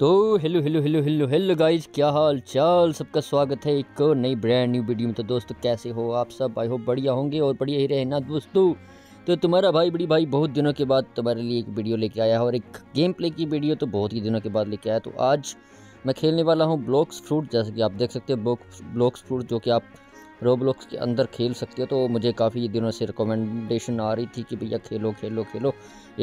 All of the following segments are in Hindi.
तो hello hello hello hello hello guys क्या हाल चाल सबका स्वागत है एक नई ब्रांड न्यू वीडियो में तो दोस्तों कैसे हो आप सब आई होप बढ़िया होंगे और बढ़िया ही रहना दोस्तों तो तुम्हारा भाई बड़ी भाई बहुत दिनों के बाद तुम्हारे लिए एक वीडियो लेके आया है और एक गेम प्ले की वीडियो तो बहुत ही दिनों के बाद लेके आया तो आज मैं खेलने वाला हूँ ब्लॉक्स फ्रूट जैसे कि आप देख सकते हो ब्लॉक्स ब्लॉक्स फ्रूट जो कि आप रोबलॉक्स के अंदर खेल सकते हो तो मुझे काफ़ी दिनों से रिकमेंडेशन आ रही थी कि भैया खेलो खेलो खेलो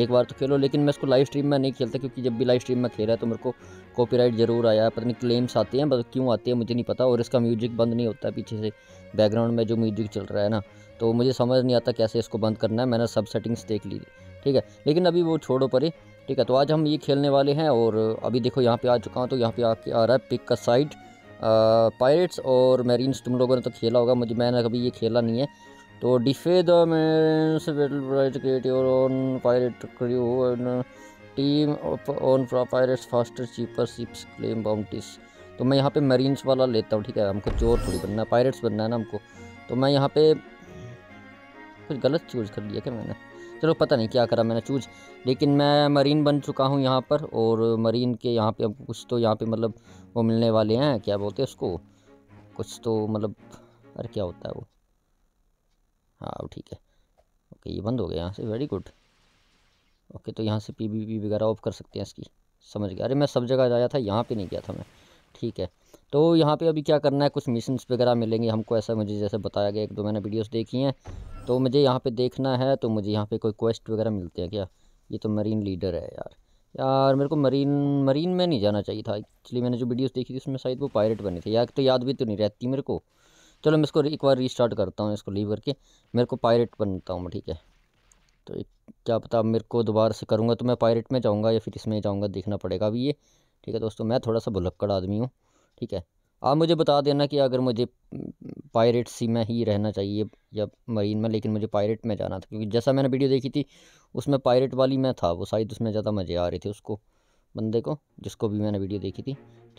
एक बार तो खेलो लेकिन मैं इसको लाइव स्ट्रीम में नहीं खेलता क्योंकि जब भी लाइव स्ट्रीम में खेला है तो मेरे को कॉपीराइट ज़रूर आया है पता नहीं क्लेम्स आते हैं बस मतलब क्यों आते हैं मुझे नहीं पता और इसका म्यूजिक बंद नहीं होता पीछे से बैकग्राउंड में जो म्यूजिक चल रहा है ना तो मुझे समझ नहीं आता कैसे इसको बंद करना है मैंने सब सेटिंग्स देख ली ठीक है लेकिन अभी वो छोड़ो परे ठीक है तो आज हम ये खेलने वाले हैं और अभी देखो यहाँ पे आ चुका हूँ तो यहाँ पे आके आ रहा है पिक का साइड पायरेट्स और मेरीन्स तुम लोगों ने तो खेला होगा मुझे मैंने कभी ये खेला नहीं है तो defeat the on pirate crew team on pirates faster cheaper ships claim bounties तो मैं यहाँ पे मरीन्स वाला लेता हूँ ठीक है हमको चोर थोड़ी बनना है पायरेट्स बनना है ना हमको तो मैं यहाँ पे कुछ गलत चूज कर लिया क्या मैंने चलो पता नहीं क्या करा मैंने चूज लेकिन मैं मरीन बन चुका हूँ यहाँ पर और मरीन के यहाँ पे अब कुछ तो यहाँ पे मतलब वो मिलने वाले हैं क्या बोलते हैं उसको कुछ तो मतलब अरे क्या होता है वो हाँ ठीक है ओके ये बंद हो गया यहाँ से वेरी गुड ओके तो यहाँ से पी वगैरह ऑफ कर सकते हैं इसकी समझ गया अरे मैं सब जगह जाया था यहाँ पर नहीं गया था मैं ठीक है तो यहाँ पे अभी क्या करना है कुछ मिशंस वगैरह मिलेंगे हमको ऐसा मुझे जैसे बताया गया एक दो मैंने वीडियोस देखी हैं तो मुझे यहाँ पे देखना है तो मुझे यहाँ पे कोई क्वेस्ट वगैरह मिलते हैं क्या ये तो मरीन लीडर है यार यार मेरे को मरीन मरीन में नहीं जाना चाहिए था एक्चुअली मैंने जो वीडियोज़ देखी थी उसमें शायद वो पायलट बने थे या तो याद भी तो नहीं रहती मेरे को चलो मैं इसको एक बार रिस्टार्ट करता हूँ इसको लीव करके मेरे को पायलट बनता हूँ मैं ठीक है तो क्या पता मेरे को दोबारा से करूँगा तो मैं पायलट में जाऊँगा या फिर इसमें जाऊँगा देखना पड़ेगा अभी ये ठीक है दोस्तों मैं थोड़ा सा भुलक्कड़ आदमी हूँ ठीक है आप मुझे बता देना कि अगर मुझे पायरेट सी में ही रहना चाहिए या मरीन में लेकिन मुझे पायरेट में जाना था क्योंकि जैसा मैंने वीडियो देखी थी उसमें पायरेट वाली में था वो शायद उसमें ज़्यादा मज़े आ रहे थे उसको बंदे को जिसको भी मैंने वीडियो देखी थी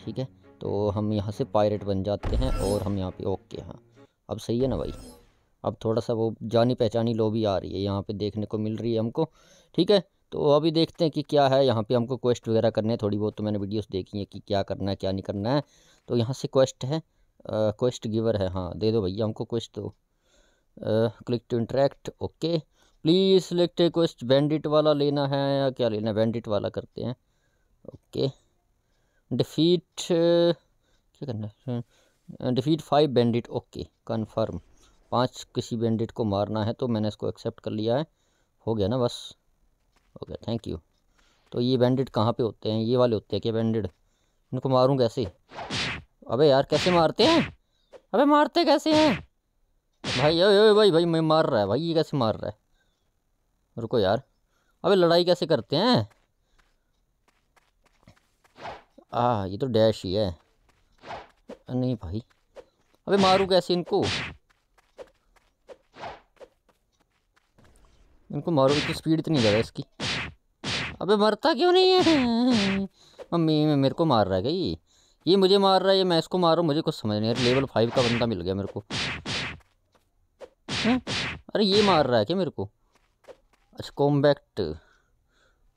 ठीक है तो हम यहाँ से पायरेट बन जाते हैं और हम यहाँ पे ओके हाँ अब सही है ना भाई अब थोड़ा सा वो जानी पहचानी लो आ रही है यहाँ पे देखने को मिल रही है हमको ठीक है तो अभी देखते हैं कि क्या है यहाँ पर हमको क्वेस्ट वगैरह करने थोड़ी बहुत तो मैंने वीडियोज़ देखी हैं कि क्या करना है क्या नहीं करना है तो यहाँ से क्वेस्ट है क्वेस्ट गिवर है हाँ दे दो भैया हमको क्वेस्ट दो click to interact okay please select quest bandit वाला लेना है या क्या लेना है बैंडिट वाला करते हैं ओके डिफीट क्या करना है defeat five bandit okay confirm पाँच किसी बैंडिट को मारना है तो मैंने इसको एक्सेप्ट कर लिया है हो गया ना बस ओके थैंक यू तो ये बैंडिट कहाँ पे होते हैं ये वाले होते हैं क्या बैंडिड इनको मारूं कैसे अबे यार कैसे मारते हैं अबे मारते कैसे हैं भाई ओए भाई भाई भाई मैं मार रहा है भाई ये कैसे मार रहा है रुको यार अबे लड़ाई कैसे करते हैं आ ये तो डैश ही है नहीं भाई अबे मारूं कैसे इनको इनको मारो तो इतनी स्पीड इतनी ज़्यादा इसकी अबे मरता क्यों नहीं है मम्मी में मेरे को मार रहा है क्या ये ये मुझे मार रहा है ये मैं इसको मारूँ मुझे कुछ समझ नहीं आ लेवल फाइव का बंदा मिल गया मेरे को है? अरे ये मार रहा है क्या मेरे को अच्छा कॉम्बैक्ट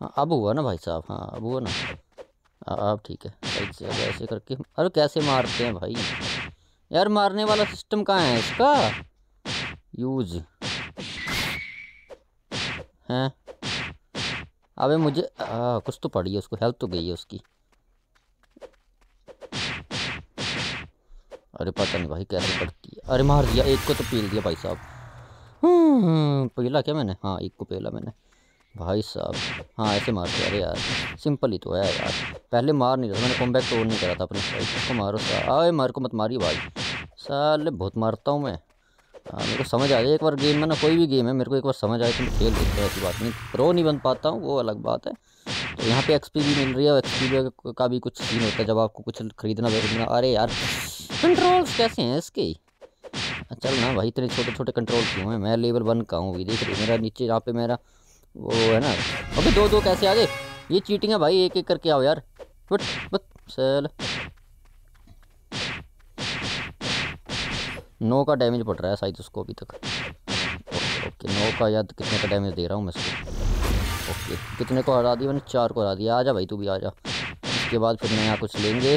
हाँ अब हुआ ना भाई साहब हाँ अब हुआ ना अब ठीक है ऐसे ऐसे करके अरे कैसे मारते हैं भाई यार मारने वाला सिस्टम कहाँ है इसका यूज हैं अबे मुझे आ, हाँ, कुछ तो पड़ी है उसको हेल्प तो गई है उसकी अरे पता नहीं भाई कैसे पड़ती है अरे मार दिया एक को तो पील दिया भाई साहब हम्म, पीला क्या मैंने हाँ एक को पीला मैंने भाई साहब हाँ ऐसे मार दिया अरे यार सिंपल ही तो है यार पहले मार नहीं रहा मैंने कॉम बैक तोड़ नहीं करा था अपने भाई को मारो साहब आए मार को मत मारिए भाई साले बहुत मारता हूँ मैं हाँ मेरे को समझ आ जाए एक बार गेम में ना कोई भी गेम है मेरे को एक बार समझ आए मैं खेल इस ऐसी बात नहीं प्रो नहीं बन पाता हूँ वो अलग बात है तो यहाँ पे एक्सपी भी मिल रही है एक्सपी का भी कुछ सीन होता है जब आपको कुछ खरीदना खरीदना अरे यार कंट्रोल्स कैसे हैं इसके हाँ, चल ना भाई इतने छोटे छोटे कंट्रोल क्यों हैं मैं लेवल वन का हूँ देख रही मेरा नीचे यहाँ पे मेरा वो है ना अभी दो दो कैसे आ गए ये चीटिंग है भाई एक एक करके आओ यार बट बट सर नौ का डैमेज पड़ रहा है शायद उसको अभी तक ओके, नो नौ का याद तो कितने का डैमेज दे रहा हूँ मैं इसको ओके कितने को हरा दिया मैंने चार को हरा दिया आ जा भाई तू भी आ जा बाद फिर मैं यहाँ कुछ लेंगे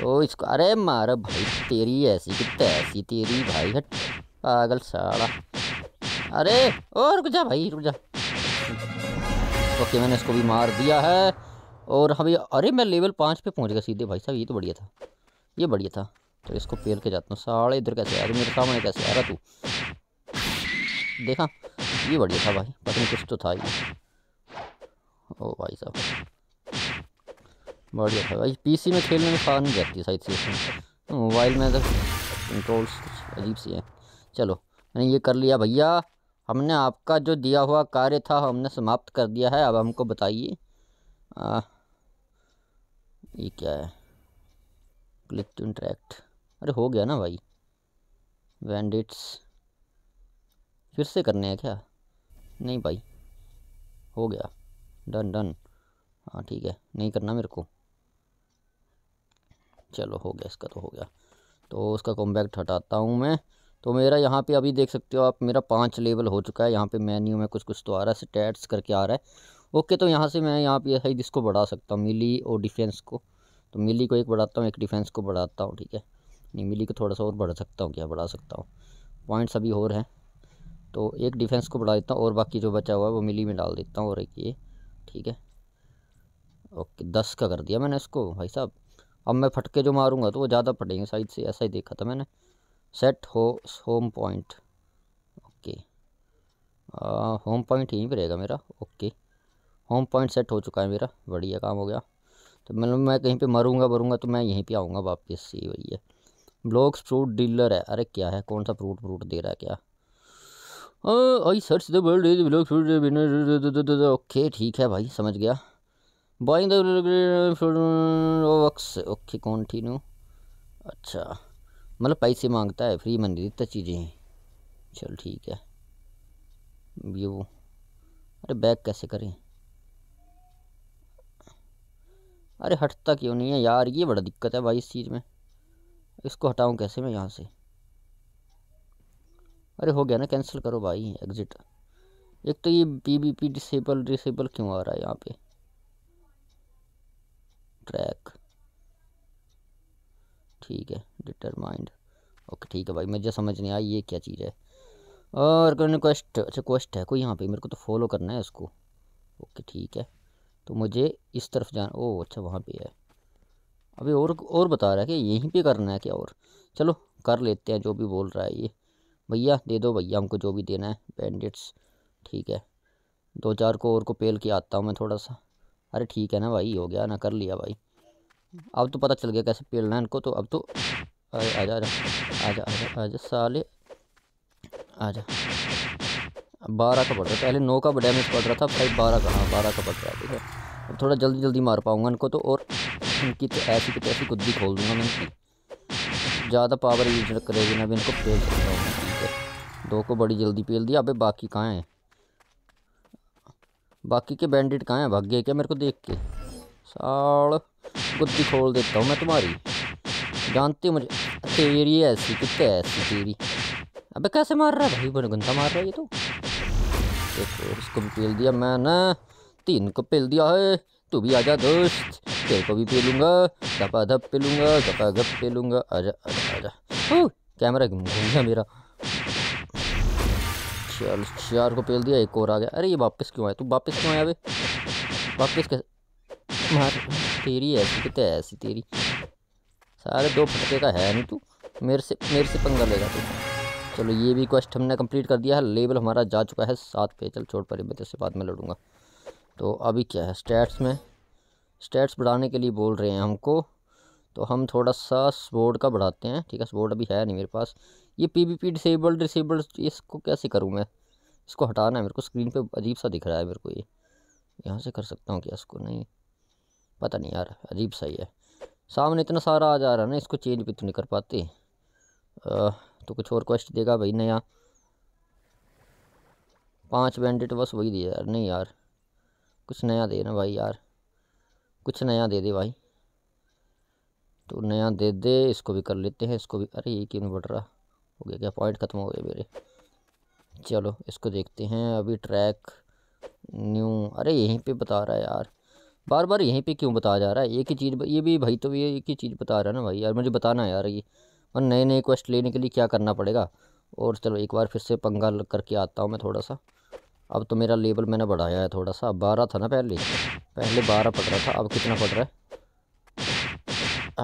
तो इसको अरे मार भाई तेरी ऐसी कितने ऐसी तेरी भाई हट पागल साड़ा अरे और रुक जा भाई रुक जा ओके मैंने इसको भी मार दिया है और हम अरे मैं लेवल पाँच पे पहुंच गया सीधे भाई साहब ये तो बढ़िया था ये बढ़िया था तो इसको पेल के जाता हूँ साढ़े इधर कैसे आ रही मेरे सामने कैसे आ रहा तू देखा ये बढ़िया था भाई पता नहीं कुछ तो था ये ओ भाई साहब बढ़िया था भाई पीसी में खेलने में नहीं जाती है से मोबाइल में तो कंट्रोल्स अजीब सी हैं चलो मैंने ये कर लिया भैया हमने आपका जो दिया हुआ कार्य था हमने समाप्त कर दिया है अब हमको बताइए ये क्या है क्लिक टू इंटरेक्ट अरे हो गया ना भाई वैंडिट्स फिर से करने हैं क्या नहीं भाई हो गया डन डन हाँ ठीक है नहीं करना मेरे को चलो हो गया इसका तो हो गया तो उसका कॉम्बैक्ट हटाता हूँ मैं तो मेरा यहाँ पे अभी देख सकते हो आप मेरा पांच लेवल हो चुका है यहाँ पे मेन्यू में कुछ कुछ तो आ रहा है स्टैट्स करके आ रहा है ओके तो यहाँ से मैं यहाँ पे ही इसको बढ़ा सकता हूँ मिली और डिफेंस को तो मिली को एक बढ़ाता हूँ एक डिफेंस को बढ़ाता हूँ ठीक है नहीं मिली को थोड़ा सा और बढ़ा सकता हूँ क्या बढ़ा सकता हूँ पॉइंट्स अभी और हैं तो एक डिफेंस को बढ़ा देता हूँ और बाकी जो बचा हुआ है वो मिली में डाल देता हूँ और एक ये ठीक है ओके दस का कर दिया मैंने इसको भाई साहब अब मैं फटके जो मारूंगा तो वो ज़्यादा फटेंगे साइड से ऐसा ही देखा था मैंने सेट हो होम पॉइंट ओके आ, होम पॉइंट यहीं पर रहेगा मेरा ओके होम पॉइंट सेट हो चुका है मेरा बढ़िया काम हो गया तो मतलब मैं कहीं पे मरूंगा मरूंगा तो मैं यहीं पे आऊँगा वापस से वही है ब्लॉक्स फ्रूट डीलर है अरे क्या है कौन सा फ्रूट फ्रूट दे रहा है क्या I search the world Blox Fruit okay ठीक है भाई समझ गया बाइंग दक्स ओके कॉन्टिन्यू अच्छा मतलब पैसे मांगता है फ्री मंदिर इतना चीज़ें चल ठीक है व्यू अरे बैक कैसे करें अरे हटता क्यों नहीं है यार ये बड़ा दिक्कत है भाई इस चीज़ में इसको हटाऊँ कैसे मैं यहाँ से अरे हो गया ना कैंसिल करो भाई एग्ज़िट एक तो ये P B P disable disable क्यों आ रहा है यहाँ पे ट्रैक ठीक है डिटरमाइंड ओके ठीक है भाई मुझे समझ नहीं आई ये क्या चीज़ है और क्वेस्ट अच्छा क्वेस्ट है कोई यहाँ पे मेरे को तो फॉलो करना है इसको ओके ठीक है तो मुझे इस तरफ जाना ओ अच्छा वहाँ पे है अभी और और बता रहा है कि यहीं पे करना है क्या और चलो कर लेते हैं जो भी बोल रहा है ये भैया दे दो भैया हमको जो भी देना है बैंडिट्स ठीक है दो चार को और को पेल के आता हूँ मैं थोड़ा सा अरे ठीक है ना भाई हो गया ना कर लिया भाई अब तो पता चल गया कैसे पेलना है इनको तो अब तो अरे आ जा साले आ जा साले बारह का पड़ रहा है पहले नौ का डैमेज पड़ रहा था भाई बारह का हाँ बारह का पड़ रहा है ठीक है अब थोड़ा जल्दी जल्दी मार पाऊँगा इनको तो और इनकी तो ऐसी की तैसी तो खुद ही खोल दूंगा मैं इनकी ज़्यादा पावर यूज करेगी ना भी इनको पेल सकता हूँ ठीक है दो को बड़ी जल्दी पेल दिया अबे बाकी कहाँ हैं बाकी के बैंडिट कहाँ हैं भाग गए क्या मेरे को देख के साड़ गुद्दी खोल देता हूँ मैं तुम्हारी जानती हूँ मुझे तेरी ऐसी कितने तो ऐसी तेरी अबे कैसे मार रहा है भाई बड़े गंदा मार रहा है ये तो देखो इसको भी पेल दिया मैं मैंने तीन को पेल दिया है तू भी आजा दोस्त तेरे को भी पी लूँगा धपा धप पी लूँगा धपा धप पी लूँगा आजा आजा आजा कैमरा घूम गया मेरा चल चार को पेल दिया एक और आ गया अरे ये वापस क्यों आया तू वापस क्यों आया भाई वापस कैसे मार तेरी ऐसी कितने ऐसी तेरी सारे दो फटके का है नहीं तू मेरे से मेरे से पंगा लेगा तू चलो ये भी क्वेश्चन हमने कंप्लीट कर दिया है लेवल हमारा जा चुका है सात पे चल छोड़ पर मैं तेरे से बाद में लड़ूंगा तो अभी क्या है स्टैट्स में स्टेट्स बढ़ाने के लिए बोल रहे हैं हमको तो हम थोड़ा सा स्पोर्ट का बढ़ाते हैं ठीक है स्पोर्ट अभी है नहीं मेरे पास ये P B P disabled disabled इसको कैसे करूँ मैं इसको हटाना है मेरे को स्क्रीन पे अजीब सा दिख रहा है मेरे को ये यहाँ से कर सकता हूँ क्या इसको नहीं पता नहीं यार अजीब सा ही है सामने इतना सारा आ जा रहा है ना इसको चेंज भी तो नहीं कर पाते आ, तो कुछ और क्वेश्चन देगा भाई नया पाँच बैंडेट बस वही दिया यार नहीं यार कुछ नया देना भाई यार कुछ नया दे दे भाई तो नया दे दे इसको भी कर लेते हैं इसको भी अरे ये क्यों नहीं बढ़ रहा हो गया क्या पॉइंट ख़त्म हो गए मेरे चलो इसको देखते हैं अभी ट्रैक न्यू अरे यहीं पे बता रहा है यार बार बार यहीं पे क्यों बताया जा रहा है एक ही चीज़ ये भी भाई तो ये एक ही चीज़ बता रहा है ना भाई यार मुझे बताना है यार ये और नए नए क्वेश्चन लेने के लिए क्या करना पड़ेगा और चलो एक बार फिर से पंगा करके आता हूँ मैं थोड़ा सा अब तो मेरा लेबल मैंने बढ़ाया है थोड़ा सा बारह था ना पहले पहले बारह पड़ रहा था अब कितना पड़ रहा है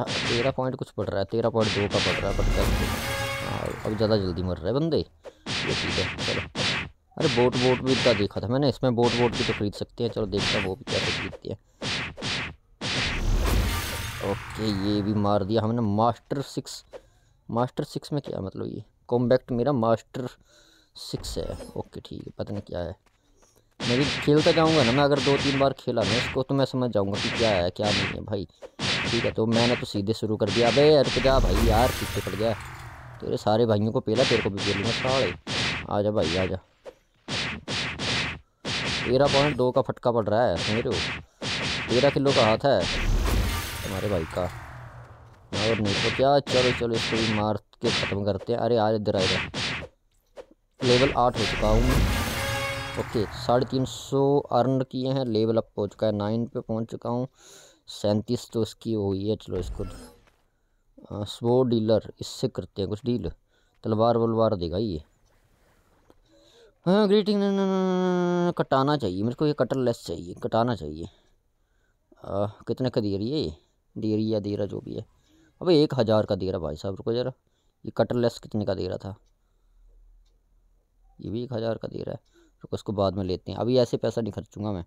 तेरह पॉइंट कुछ पड़ रहा है तेरह पॉइंट दो का पड़ रहा है बट हाँ, अब ज़्यादा जल्दी मर रहे हैं बंदे ये चीज़ है चलो अरे बोट बोट भी इतना देखा था मैंने इसमें बोट बोट भी तो खरीद सकते हैं चलो देखते हैं वो भी कैसे खरीदते हैं ओके ये भी मार दिया हमने मास्टर सिक्स मास्टर सिक्स में क्या मतलब ये कॉम्बैक्ट मेरा मास्टर सिक्स है ओके ठीक है पता नहीं क्या है मैं भी खेलता जाऊँगा ना मैं अगर दो तीन बार खेला ना इसको तो मैं समझ जाऊँगा कि क्या है क्या नहीं है भाई ठीक है तो मैंने तो सीधे शुरू कर दिया अबे अरे जा भाई यार पीछे पड़ गया तेरे सारे भाइयों को पेला तेरे को भी पेलूंगा सारे आ जा भाई आ जा तेरह पॉइंट दो का फटका पड़ रहा है मेरे को तेरह किलो का हाथ है तुम्हारे भाई का और नहीं तो क्या चलो चलो इसको भी मार के ख़त्म करते हैं अरे आज इधर आएगा लेवल आठ हो चुका हूँ मैं ओके साढ़े तीन सौ अर्न किए हैं लेवल अप हो चुका है नाइन पे पहुँच चुका हूँ सैंतीस तो इसकी हुई है चलो इसको स्वो डीलर इससे करते हैं कुछ डील तलवार वलवार देगा ये हाँ ग्रीटिंग कटाना चाहिए मेरे को ये कटर लेस चाहिए कटाना चाहिए आ, कितने का दे रही है ये दे रही है दे रहा जो भी है अब एक हज़ार का दे रहा भाई साहब रुको ज़रा ये कटर लेस कितने का दे रहा था ये भी एक हज़ार का दे रहा है तो उसको बाद में लेते हैं अभी ऐसे पैसा नहीं खर्चूंगा मैं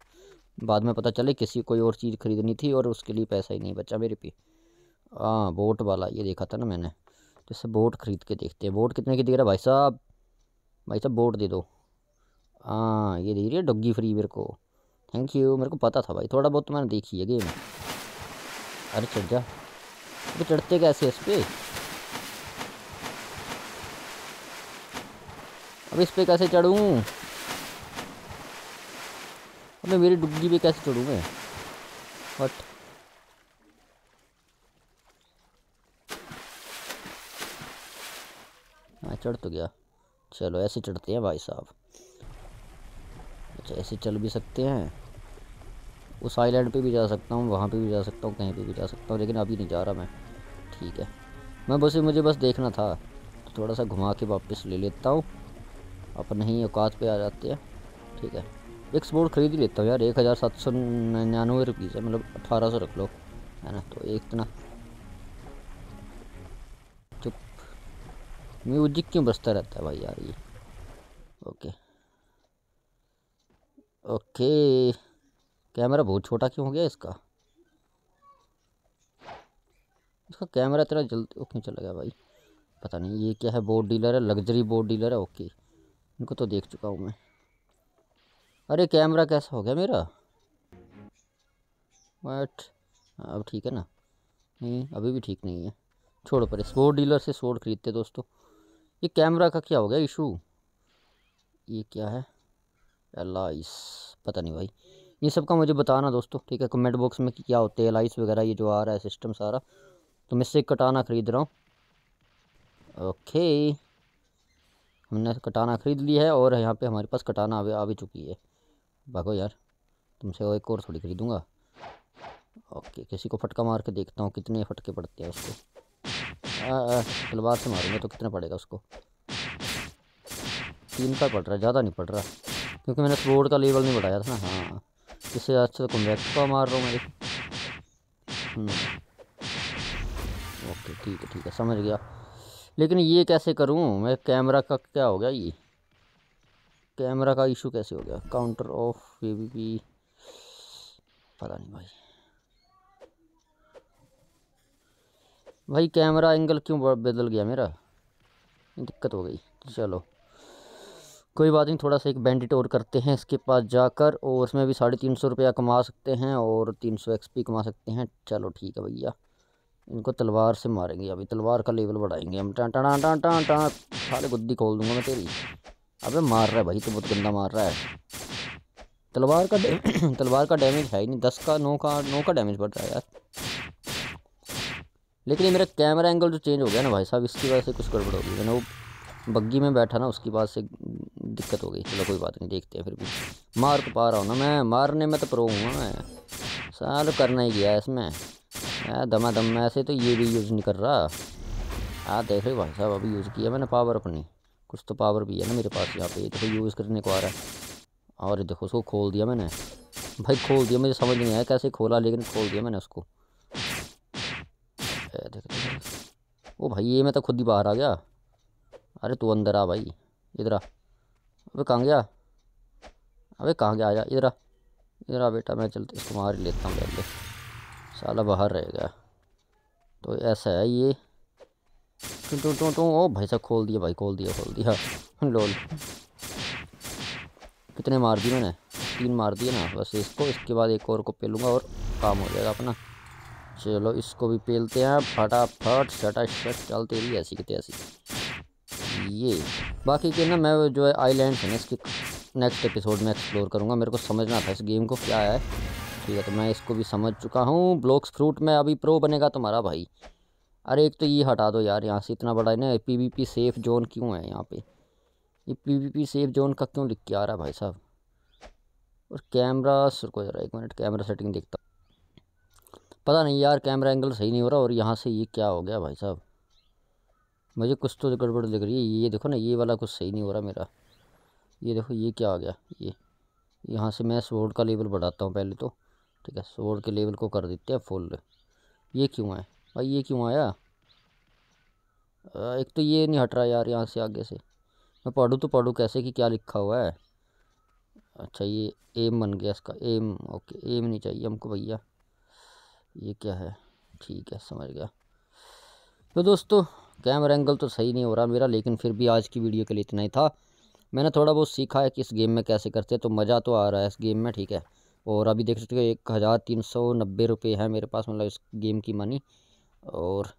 बाद में पता चले किसी कोई और चीज़ खरीदनी थी और उसके लिए पैसा ही नहीं बचा मेरे पे हाँ बोट वाला ये देखा था ना मैंने तो बोट ख़रीद के देखते हैं बोट कितने की दे रहा है भाई साहब भाई साहब बोट दे दो हाँ ये दे रही है डुग्गी फ्री मेरे को थैंक यू मेरे को पता था भाई थोड़ा बहुत तो मैंने देखी है गेम अरे चढ़ जा चढ़ते कैसे इस पर अब इस पे कैसे चढ़ूँ मैं मेरी डुग्गी पे कैसे चढ़ूँ मैं बट हाँ चढ़ तो गया चलो ऐसे चढ़ते हैं भाई साहब अच्छा ऐसे चल भी सकते हैं उस आइलैंड पे भी जा सकता हूँ वहाँ पे भी जा सकता हूँ कहीं पे भी जा सकता हूँ लेकिन अभी नहीं जा रहा मैं ठीक है मैं बस मुझे बस देखना था तो थोड़ा सा घुमा के वापस ले लेता हूँ अपने ही औकात पे आ जाते हैं ठीक है एक बोर्ड ख़रीद ही लेता हूँ यार एक हज़ार सात सौ निन्यानवे रुपीज़ है मतलब अठारह सौ रख लो है ना तो एक इतना चुप म्यूजिक क्यों बसता रहता है भाई यार ये ओके ओके कैमरा बहुत छोटा क्यों हो गया इसका इसका कैमरा इतना जल्दी ओके चला गया भाई पता नहीं ये क्या है बोर्ड डीलर है लग्जरी बोर्ड डीलर है ओके इनको तो देख चुका हूँ मैं अरे कैमरा कैसा हो गया मेरा बट अब ठीक है ना नहीं अभी भी ठीक नहीं है छोड़ो पर स्पोर्ट डीलर से स्पोर्ट खरीदते दोस्तों ये कैमरा का क्या हो गया इशू ये क्या है एलाइस पता नहीं भाई ये सब का मुझे बताना दोस्तों ठीक है कमेंट बॉक्स में क्या होते हैं एलाइस वगैरह ये जो आ रहा है सिस्टम सारा तो मैं इससे कटाना ख़रीद रहा हूँ ओके हमने कटाना ख़रीद ली है और यहाँ पे हमारे पास कटाना आ भी चुकी है भागो यार तुमसे एक और थोड़ी खरीदूँगा ओके किसी को फटका मार के देखता हूँ कितने फटके पड़ते हैं उसको तलवार से मारूंगा तो कितना पड़ेगा उसको तीन का पड़ रहा है ज़्यादा नहीं पड़ रहा क्योंकि मैंने फ्लोर तो का लेवल नहीं बढ़ाया था ना हाँ इससे अच्छा तो कॉम्बैक्ट का मार रहा हूँ मैं हम्म। ओके ठीक है ठीक है समझ गया लेकिन ये कैसे करूँ मैं कैमरा का क्या हो गया ये कैमरा का इशू कैसे हो गया काउंटर ऑफ वी पता नहीं भाई भाई कैमरा एंगल क्यों बदल गया मेरा दिक्कत हो गई चलो कोई बात नहीं थोड़ा सा एक बैंडिट और करते हैं इसके पास जाकर और उसमें भी साढ़े तीन सौ रुपया कमा सकते हैं और तीन सौ एक्सपी कमा सकते हैं चलो ठीक है भैया इनको तलवार से मारेंगे अभी तलवार का लेवल बढ़ाएंगे हम टाँ टाँ टाँ टाँ टाँ सारे गुद्दी खोल दूंगा मैं तेरी अबे मार रहा है भाई तो बहुत गंदा मार रहा है तलवार का तलवार का डैमेज है ही नहीं दस का नौ का नौ का डैमेज बढ़ रहा है यार लेकिन ये मेरा कैमरा एंगल जो चेंज हो गया ना भाई साहब इसकी वजह से कुछ गड़बड़ हो गई मैंने वो बग्गी में बैठा ना उसकी बात से दिक्कत हो गई चलो कोई बात नहीं देखते हैं फिर भी मार तो पा रहा हूँ ना मैं मारने में तो प्रो हूँ ना मैं साल करना ही गया इसमें आ, दमा दम ऐसे तो ये भी यूज़ नहीं कर रहा हाँ देख रहे भाई साहब अभी यूज़ किया मैंने पावर अपनी कुछ तो पावर भी है ना मेरे पास यहाँ पे देखो तो यूज़ करने को आ रहा है और देखो उसको खोल दिया मैंने भाई खोल दिया मुझे समझ नहीं आया कैसे खोला लेकिन खोल दिया मैंने उसको देखो ओ भाई ये मैं तो खुद ही बाहर आ गया अरे तू अंदर आ भाई इधर आ अबे कहाँ गया अबे कहाँ गया आया इधर आ इधर आ बेटा मैं चलते इसको मार लेता हूँ पहले साला बाहर रहेगा तो ऐसा है ये टू टू टू टू ओ भाई साहब खोल दिया भाई खोल दिया खोल दिया लोल कितने मार दिए मैंने तीन मार दिए ना बस इसको इसके बाद एक और को पेलूँगा और काम हो जाएगा अपना चलो इसको भी पेलते हैं फटाफट शट चलते रही ऐसी कितने ऐसी ये बाकी के ना मैं जो है आईलैंड है ना इसके नेक्स्ट एपिसोड में एक्सप्लोर करूँगा मेरे को समझना था इस गेम को क्या है ठीक है तो मैं इसको भी समझ चुका हूँ ब्लॉक्स फ्रूट में अभी प्रो बनेगा तुम्हारा भाई अरे एक तो ये हटा दो यार यहाँ से इतना बड़ा है ना पी सेफ़ जोन क्यों है यहाँ पे ये पी सेफ़ जोन का क्यों लिख के आ रहा है भाई साहब और कैमरा रुको ज़रा एक मिनट कैमरा सेटिंग देखता पता नहीं यार कैमरा एंगल सही नहीं हो रहा और यहाँ से ये क्या हो गया भाई साहब मुझे कुछ तो गड़बड़ लग रही है ये देखो ना ये वाला कुछ सही नहीं हो रहा मेरा ये देखो ये क्या आ गया ये यहाँ से मैं स्वोर्ड का लेवल बढ़ाता हूँ पहले तो ठीक है सोर्ड के लेवल को कर देते हैं फुल ये क्यों आए भाई ये क्यों आया एक तो ये नहीं हट रहा यार यहाँ से आगे से मैं पढ़ूँ तो पढ़ूँ कैसे कि क्या लिखा हुआ है अच्छा ये एम बन गया इसका एम ओके एम नहीं चाहिए हमको भैया ये क्या है ठीक है समझ गया तो दोस्तों कैमरा एंगल तो सही नहीं हो रहा मेरा लेकिन फिर भी आज की वीडियो के लिए इतना ही था मैंने थोड़ा बहुत सीखा है कि इस गेम में कैसे करते हैं तो मज़ा तो आ रहा है इस गेम में ठीक है और अभी देख सकते हो एक हज़ार तीन सौ नब्बे रुपये है मेरे पास मतलब इस गेम की मनी और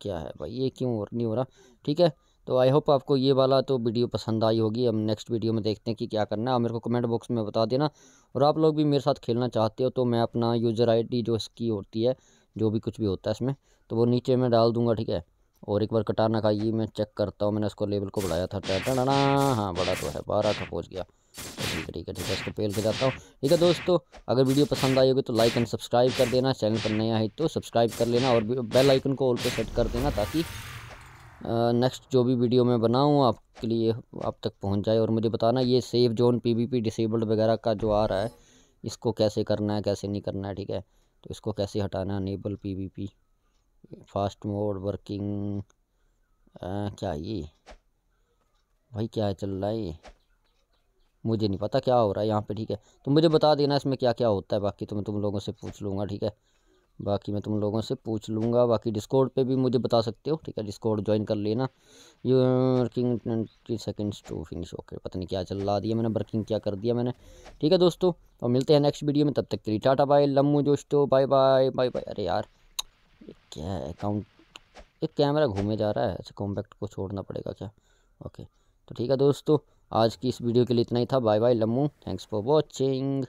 क्या है भाई ये क्यों और नहीं हो रहा ठीक है तो आई होप आपको ये वाला तो वीडियो पसंद आई होगी हम नेक्स्ट वीडियो में देखते हैं कि क्या करना है आप मेरे को कमेंट बॉक्स में बता देना और आप लोग भी मेरे साथ खेलना चाहते हो तो मैं अपना यूज़र आई जो इसकी होती है जो भी कुछ भी होता है इसमें तो वो नीचे मैं डाल दूँगा ठीक है और एक बार कटाना खाइए मैं चेक करता हूँ मैंने उसको लेवल को बढ़ाया था टाटाना हाँ बड़ा तो है बारह था पहुँच गया ठीक है ठीक है ठीक है इसको पेल के जाता हूँ ठीक है दोस्तों अगर वीडियो पसंद आई होगी तो लाइक एंड सब्सक्राइब कर देना चैनल पर नया है तो सब्सक्राइब कर लेना और बेल आइकन को ऑल पर सेट कर देना ताकि नेक्स्ट जो भी वीडियो मैं बनाऊँ आपके लिए आप तक पहुँच जाए और मुझे बताना ये सेफ जोन पी डिसेबल्ड वगैरह का जो आ रहा है इसको कैसे करना है कैसे नहीं करना है ठीक है तो इसको कैसे हटाना है enable P fast mode working आ, क्या ये भाई क्या है चल रहा है मुझे नहीं पता क्या हो रहा है यहाँ पे ठीक है तुम तो मुझे बता देना इसमें क्या क्या होता है बाकी तो मैं तुम लोगों से पूछ लूँगा ठीक है बाकी मैं तुम लोगों से पूछ लूँगा बाकी डिस्कॉर्ड पे भी मुझे बता सकते हो ठीक है डिस्कॉर्ड ज्वाइन कर लेना you working twenty seconds to finish okay पता नहीं क्या चल रहा दिया मैंने वर्किंग क्या कर दिया मैंने ठीक है दोस्तों और तो मिलते हैं नेक्स्ट वीडियो में तब तक के लिए टाटा बाय लम्बू दोस्तों बाय बाय बाय बाय अरे यार क्या है अकाउंट एक कैमरा घूमे जा रहा है अच्छा कॉम्पैक्ट को छोड़ना पड़ेगा क्या ओके तो ठीक है दोस्तों आज की इस वीडियो के लिए इतना ही था बाय बाय लम्बू थैंक्स फॉर वॉचिंग